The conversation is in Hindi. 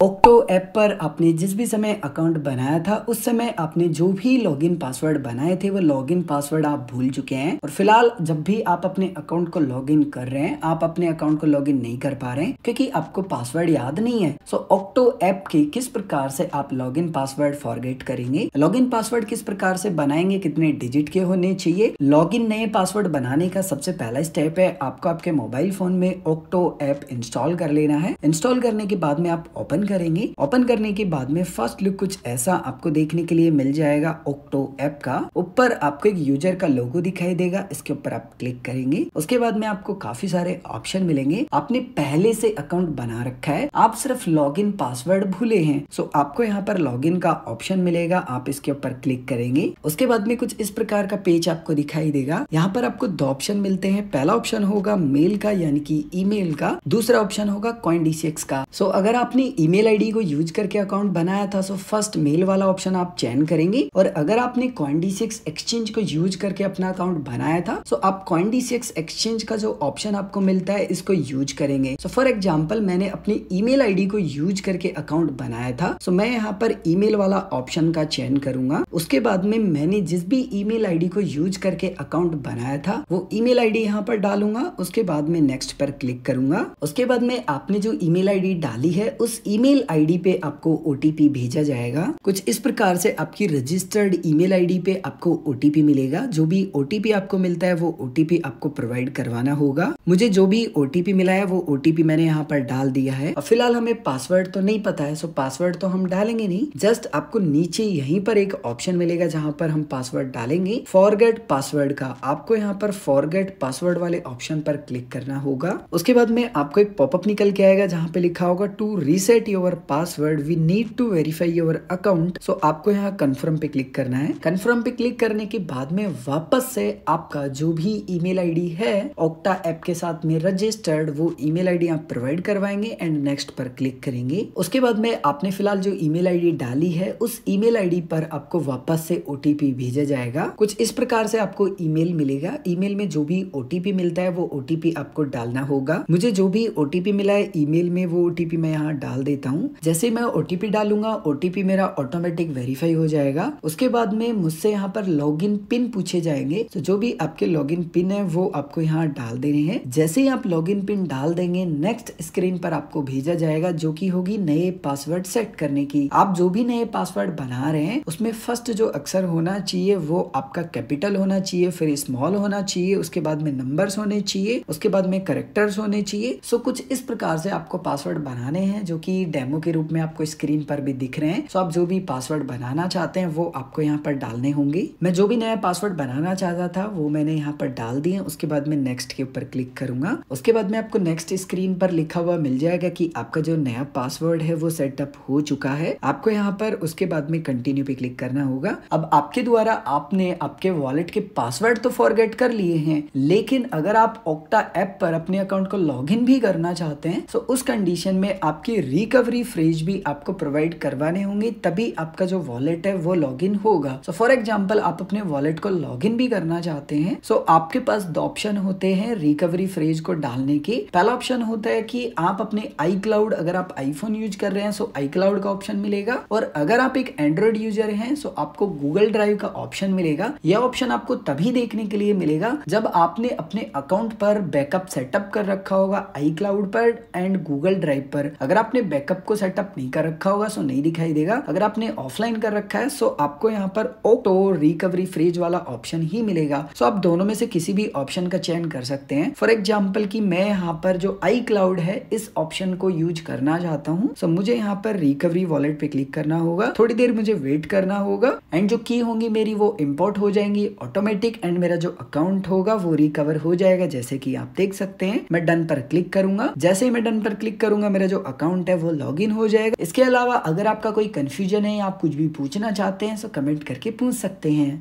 목도 ऐप पर आपने जिस भी समय अकाउंट बनाया था उस समय आपने जो भी लॉगिन पासवर्ड बनाए थे वो लॉगिन पासवर्ड आप भूल चुके हैं और फिलहाल जब भी आप अपने अकाउंट को लॉगिन कर रहे हैं आप अपने अकाउंट को लॉगिन नहीं कर पा रहे हैं क्योंकि आपको पासवर्ड याद नहीं है सो ऑक्टो ऐप के किस प्रकार से आप लॉग पासवर्ड फॉरगेट करेंगे लॉग पासवर्ड किस प्रकार से बनाएंगे कितने डिजिट के होने चाहिए लॉग नए पासवर्ड बनाने का सबसे पहला स्टेप है आपको आपके मोबाइल फोन में ऑक्टो ऐप इंस्टॉल कर लेना है इंस्टॉल करने के बाद में आप ओपन करेंगे ओपन करने के बाद में फर्स्ट लुक कुछ ऐसा आपको देखने के लिए मिल जाएगा ओक्टो ऐप का ऊपर आपको एक यूजर का लोगो दिखाई देगा इसके ऊपर आप क्लिक करेंगे उसके बाद में आपको काफी सारे ऑप्शन मिलेंगे आपने पहले से अकाउंट बना रखा है आप सिर्फ लॉगिन पासवर्ड भूले हैं सो आपको यहाँ पर लॉगिन का ऑप्शन मिलेगा आप इसके ऊपर क्लिक करेंगे उसके बाद में कुछ इस प्रकार का पेज आपको दिखाई देगा यहाँ पर आपको दो ऑप्शन मिलते हैं पहला ऑप्शन होगा मेल का यानी कि ईमेल का दूसरा ऑप्शन होगा कॉइन का सो so, अगर आपने ईमेल आईडी को यूज करके अकाउंट बनाया था सो फर्स्ट मेल वाला ऑप्शन आप चैन करेंगे और अगर आपने कॉइन डी सिक्स एक्सचेंज को यूज करके अपना अकाउंट बनाया था सो आप कॉइन डी सिक्स एक्सचेंज का जो ऑप्शन आपको मिलता है इसको यूज करेंगे सो फॉर एग्जाम्पल मैंने अपनी ई मेल को यूज करके अकाउंट बनाया था सो so, मैं यहाँ पर ई वाला ऑप्शन का चयन करूंगा उसके बाद में मैंने जिस भी ई मेल को यूज करके अकाउंट बनाया था वो ई मेल यहाँ पर डालूंगा उसके बाद में नेक्स्ट पर क्लिक करूंगा उसके बाद में आपने जो ईमेल आईडी डाली है उस ईमेल आईडी आईडी पे आपको ओटीपी भेजा जाएगा कुछ इस प्रकार से आपकी रजिस्टर्ड ईमेल आईडी पे आपको ओटीपी मिलेगा जो भी ओटीपी आपको मिलता है वो ओटीपी आपको प्रोवाइड करवाना होगा मुझे जो भी ओटीपी मिला है वो ओटीपी मैंने यहाँ पर डाल दिया है और फिलहाल हमें पासवर्ड तो नहीं पता है सो पासवर्ड तो हम डालेंगे नहीं जस्ट आपको नीचे यहीं पर एक ऑप्शन मिलेगा जहाँ पर हम पासवर्ड डालेंगे फॉरगेट पासवर्ड का आपको यहाँ पर फॉरगेट पासवर्ड वाले ऑप्शन पर क्लिक करना होगा उसके बाद में आपको एक पॉपअप निकल के आएगा जहाँ पे लिखा होगा to reset your pass password we need to verify your account so आपको यहाँ कन्फर्म पे क्लिक करना है कन्फर्म पे क्लिक करने के बाद में वापस से आपका जो भी ई मेल है ओक्टा ऐप के साथ में रजिस्टर्ड वो ई मेल आप प्रोवाइड करवाएंगे एंड नेक्स्ट पर क्लिक करेंगे उसके बाद में आपने फिलहाल जो ईमेल आईडी डाली है उस ईमेल आईडी पर आपको वापस से ओटीपी भेजा जाएगा कुछ इस प्रकार से आपको ईमेल मिलेगा ईमेल में जो भी ओटीपी मिलता है वो ओटीपी आपको डालना होगा मुझे जो भी ओटीपी मिला है ईमेल में वो ओटीपी मैं यहाँ डाल देता हूँ जैसे ही मैं ओ डालूंगा ओ मेरा ऑटोमेटिक वेरीफाई हो जाएगा उसके बाद में मुझसे यहाँ पर लॉग पिन पूछे जाएंगे तो जो भी आपके लॉग पिन है वो आपको यहाँ डाल देने हैं जैसे ही आप लॉग पिन डाल देंगे नेक्स्ट स्क्रीन पर आपको भेजा जाएगा जो की होगी नए पासवर्ड सेट करने की आप जो भी नए पासवर्ड बना रहे हैं उसमें फर्स्ट जो अक्षर होना चाहिए वो आपका कैपिटल होना चाहिए फिर स्मॉल होना चाहिए उसके बाद में नंबर्स होने चाहिए उसके बाद में करेक्टर्स होने चाहिए सो कुछ इस प्रकार से आपको पासवर्ड बनाने हैं जो कि डेमो के रूप रूप में आपको स्क्रीन पर भी दिख रहे हैं सो आप जो भी पासवर्ड बनाना चाहते हैं वो आपको यहाँ पर डालने होंगे मैं जो भी नया पासवर्ड बनाना चाहता था वो मैंने यहाँ पर डाल दिए उसके बाद में नेक्स्ट के ऊपर क्लिक करूंगा उसके बाद में आपको नेक्स्ट स्क्रीन पर लिखा हुआ मिल जाएगा की आपका जो नया पासवर्ड है वो सेटअप हो चुका है आपको यहाँ पर उसके बाद में कंटिन्यू पे क्लिक करना होगा अब आपके द्वारा आपने आपके वॉलेट के पासवर्ड तो फॉरगेट कर लिए हैं लेकिन अगर आप ऑक्टा ऐप पर अपने अकाउंट को लॉग भी करना चाहते हैं तो उस कंडीशन में आपकी रिकवरी फ्री पेज भी आपको प्रोवाइड करवाने होंगे तभी आपका जो वॉलेट है वो लॉग इन होगा सो फॉर एग्जाम्पल आप अपने वॉलेट को लॉग इन भी करना चाहते हैं सो so, आपके पास दो ऑप्शन होते हैं रिकवरी फ्रेज को डालने के पहला ऑप्शन होता है कि आप अपने आई क्लाउड अगर आप आईफोन यूज कर रहे हैं सो आई क्लाउड का ऑप्शन मिलेगा और अगर आप एक एंड्रॉइड यूजर हैं सो आपको गूगल ड्राइव का ऑप्शन मिलेगा यह ऑप्शन आपको तभी देखने के लिए मिलेगा जब आपने अपने अकाउंट पर बैकअप सेटअप कर रखा होगा आई क्लाउड पर एंड गूगल ड्राइव पर अगर आपने बैकअप को सेटअप सेटअप नहीं कर रखा होगा सो नहीं दिखाई देगा अगर आपने ऑफलाइन कर रखा है सो आपको यहाँ पर ऑटो रिकवरी फ्रिज वाला ऑप्शन ही मिलेगा सो आप दोनों में से किसी भी ऑप्शन का चयन कर सकते हैं फॉर एग्जाम्पल की मैं यहाँ पर जो आई क्लाउड है इस ऑप्शन को यूज करना चाहता हूँ सो मुझे यहाँ पर रिकवरी वॉलेट पे क्लिक करना होगा थोड़ी देर मुझे वेट करना होगा एंड जो की होंगी मेरी वो इम्पोर्ट हो जाएंगी ऑटोमेटिक एंड मेरा जो अकाउंट होगा वो रिकवर हो जाएगा जैसे कि आप देख सकते हैं मैं डन पर क्लिक करूंगा जैसे ही मैं डन पर क्लिक करूंगा मेरा जो अकाउंट है वो लॉग हो जाएगा इसके अलावा अगर आपका कोई कन्फ्यूजन है या आप कुछ भी पूछना चाहते हैं तो कमेंट करके पूछ सकते हैं